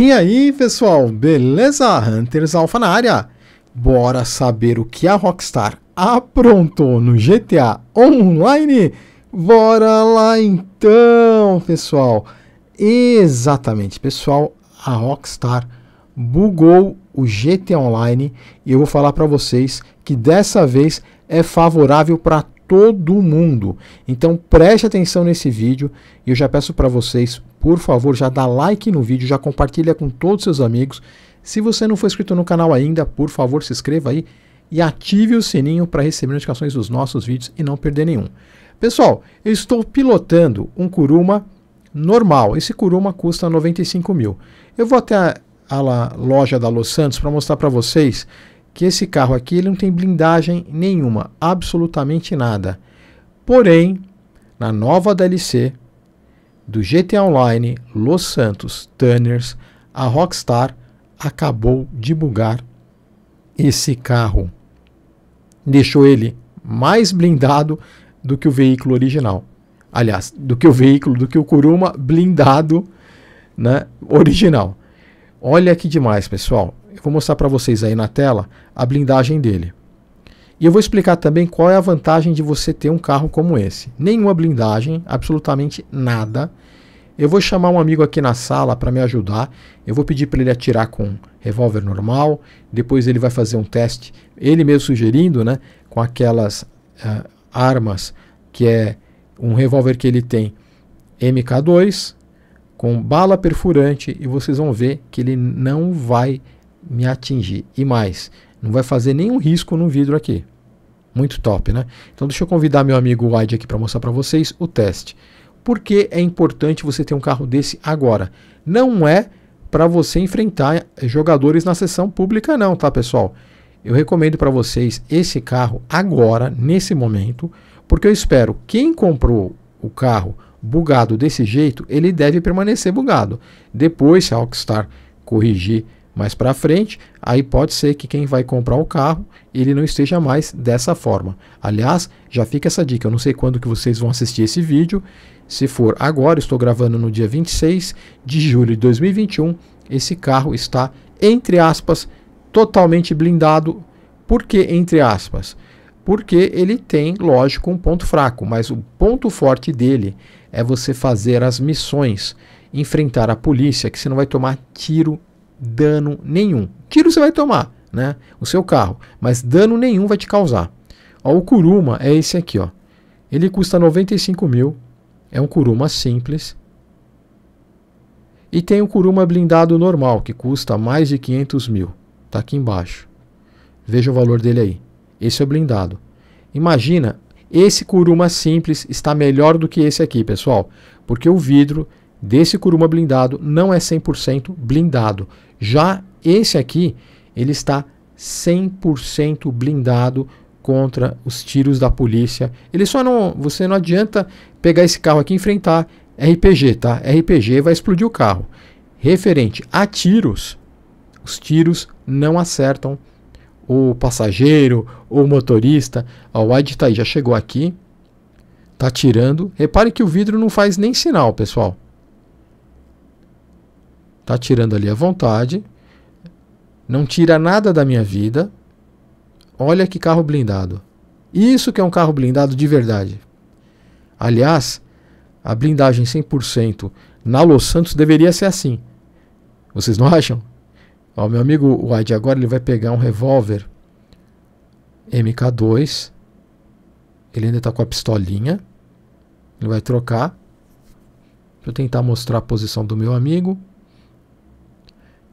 E aí, pessoal, beleza? Hunters Alpha na área. Bora saber o que a Rockstar aprontou no GTA Online? Bora lá então, pessoal. Exatamente, pessoal, a Rockstar bugou o GTA Online e eu vou falar para vocês que dessa vez é favorável para todo mundo. Então preste atenção nesse vídeo e eu já peço para vocês, por favor, já dá like no vídeo, já compartilha com todos seus amigos. Se você não for inscrito no canal ainda, por favor, se inscreva aí e ative o sininho para receber notificações dos nossos vídeos e não perder nenhum. Pessoal, eu estou pilotando um Kuruma normal. Esse Kuruma custa 95 mil. Eu vou até a, a loja da Los Santos para mostrar para vocês que esse carro aqui ele não tem blindagem nenhuma, absolutamente nada. Porém, na nova DLC do GTA Online Los Santos Tanners, a Rockstar acabou de bugar esse carro. Deixou ele mais blindado do que o veículo original. Aliás, do que o veículo, do que o Kuruma blindado né, original. Olha que demais, pessoal. Eu vou mostrar para vocês aí na tela a blindagem dele. E eu vou explicar também qual é a vantagem de você ter um carro como esse. Nenhuma blindagem, absolutamente nada. Eu vou chamar um amigo aqui na sala para me ajudar. Eu vou pedir para ele atirar com um revólver normal. Depois ele vai fazer um teste, ele mesmo sugerindo, né, com aquelas uh, armas que é um revólver que ele tem MK2 com bala perfurante e vocês vão ver que ele não vai me atingir. E mais, não vai fazer nenhum risco no vidro aqui. Muito top, né? Então deixa eu convidar meu amigo Wide aqui para mostrar para vocês o teste. Por que é importante você ter um carro desse agora? Não é para você enfrentar eh, jogadores na sessão pública não, tá, pessoal? Eu recomendo para vocês esse carro agora, nesse momento, porque eu espero quem comprou o carro bugado desse jeito, ele deve permanecer bugado. Depois, se a Rockstar corrigir mais para frente, aí pode ser que quem vai comprar o carro, ele não esteja mais dessa forma. Aliás, já fica essa dica, eu não sei quando que vocês vão assistir esse vídeo. Se for agora, estou gravando no dia 26 de julho de 2021, esse carro está entre aspas totalmente blindado. Por que entre aspas? Porque ele tem, lógico, um ponto fraco, mas o ponto forte dele é você fazer as missões enfrentar a polícia, que você não vai tomar tiro dano nenhum. Tiro você vai tomar, né? O seu carro, mas dano nenhum vai te causar. Ó, o Kuruma é esse aqui, ó. Ele custa 95 mil. É um Kuruma simples. E tem o Kuruma blindado normal, que custa mais de 500 mil. Tá aqui embaixo. Veja o valor dele aí. Esse é o blindado. Imagina, esse Kuruma simples está melhor do que esse aqui, pessoal. Porque o vidro desse Kuruma blindado não é 100% blindado. Já esse aqui, ele está 100% blindado contra os tiros da polícia. Ele só não, você não adianta pegar esse carro aqui e enfrentar RPG, tá? RPG vai explodir o carro. Referente a tiros, os tiros não acertam o passageiro, o motorista. Ó, o Ed tá aí, já chegou aqui, tá tirando. Repare que o vidro não faz nem sinal, pessoal. Está tirando ali a vontade. Não tira nada da minha vida. Olha que carro blindado. Isso que é um carro blindado de verdade. Aliás, a blindagem 100% na Los Santos deveria ser assim. Vocês não acham? O meu amigo Wade agora ele vai pegar um revólver MK2. Ele ainda está com a pistolinha. Ele vai trocar. Deixa eu tentar mostrar a posição do meu amigo.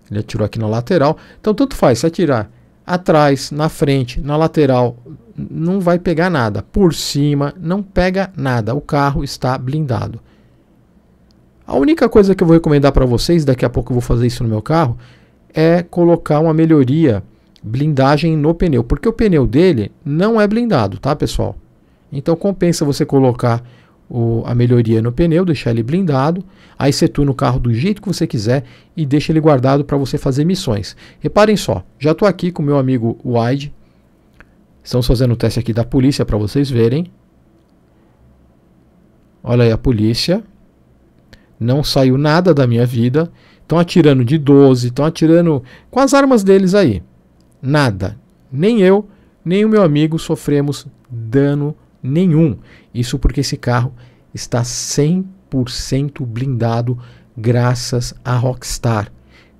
Ele atirou aqui na lateral. Então, tanto faz, se atirar atrás, na frente, na lateral, não vai pegar nada. Por cima, não pega nada. O carro está blindado. A única coisa que eu vou recomendar para vocês, daqui a pouco eu vou fazer isso no meu carro, é colocar uma melhoria blindagem no pneu, porque o pneu dele não é blindado, tá, pessoal? Então compensa você colocar o, a melhoria no pneu, deixar ele blindado. Aí você tuna o carro do jeito que você quiser e deixa ele guardado para você fazer missões. Reparem só, já estou aqui com meu amigo Wide. Estamos fazendo o teste aqui da polícia para vocês verem. Olha aí a polícia. Não saiu nada da minha vida. Estão atirando de 12, estão atirando com as armas deles aí. Nada. Nem eu, nem o meu amigo sofremos dano nenhum. Isso porque esse carro está 100% blindado graças à Rockstar.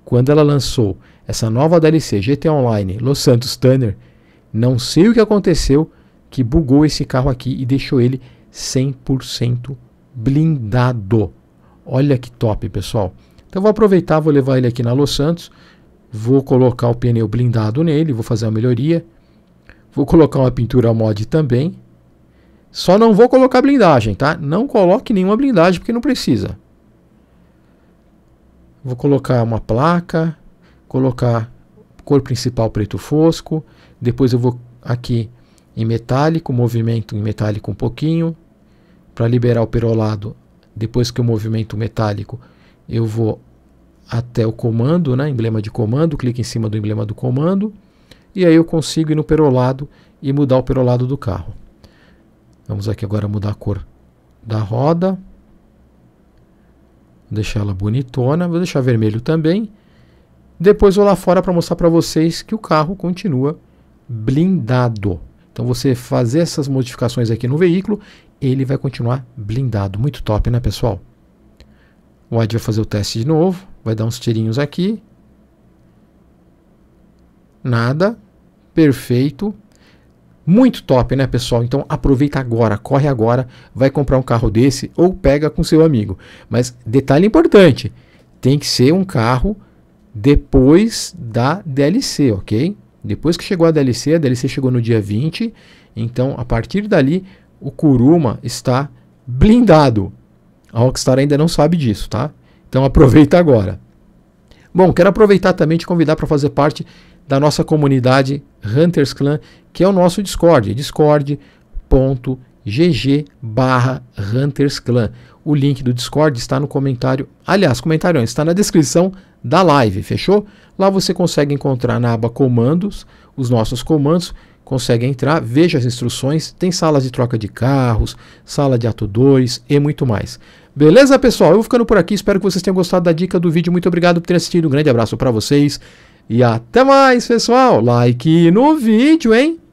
Quando ela lançou essa nova DLC GT Online Los Santos Tanner, não sei o que aconteceu que bugou esse carro aqui e deixou ele 100% blindado. Olha que top, pessoal. Então vou aproveitar, vou levar ele aqui na Los Santos, vou colocar o pneu blindado nele, vou fazer a melhoria. Vou colocar uma pintura mod também. Só não vou colocar blindagem, tá? Não coloque nenhuma blindagem porque não precisa. Vou colocar uma placa, colocar cor principal preto fosco, depois eu vou aqui em metálico, movimento em metálico um pouquinho, para liberar o perolado, depois que eu movimento metálico, eu vou até o comando, né, emblema de comando, clico em cima do emblema do comando, e aí eu consigo ir no perolado e mudar o perolado do carro. Vamos aqui agora mudar a cor da roda. Vou deixar ela bonitona. Vou deixar vermelho também. Depois vou lá fora para mostrar para vocês que o carro continua blindado. Então você fazer essas modificações aqui no veículo, ele vai continuar blindado. Muito top, né pessoal? O Ad vai fazer o teste de novo. Vai dar uns tirinhos aqui. Nada. Perfeito. Muito top, né, pessoal? Então aproveita agora, corre agora, vai comprar um carro desse ou pega com seu amigo. Mas detalhe importante, tem que ser um carro depois da DLC, ok? Depois que chegou a DLC, a DLC chegou no dia 20, então a partir dali o Kuruma está blindado. A Rockstar ainda não sabe disso, tá? Então aproveita agora. Bom, quero aproveitar também te convidar para fazer parte da nossa comunidade Hunters Clan, que é o nosso Discord, discord.gg barra Hunters Clan. O link do Discord está no comentário, aliás, comentário está na descrição da live, fechou? Lá você consegue encontrar na aba comandos, os nossos comandos, consegue entrar, veja as instruções, tem salas de troca de carros, sala de ato 2 e muito mais. Beleza, pessoal? Eu vou ficando por aqui. Espero que vocês tenham gostado da dica do vídeo. Muito obrigado por ter assistido. Um grande abraço para vocês. E até mais, pessoal. Like no vídeo, hein?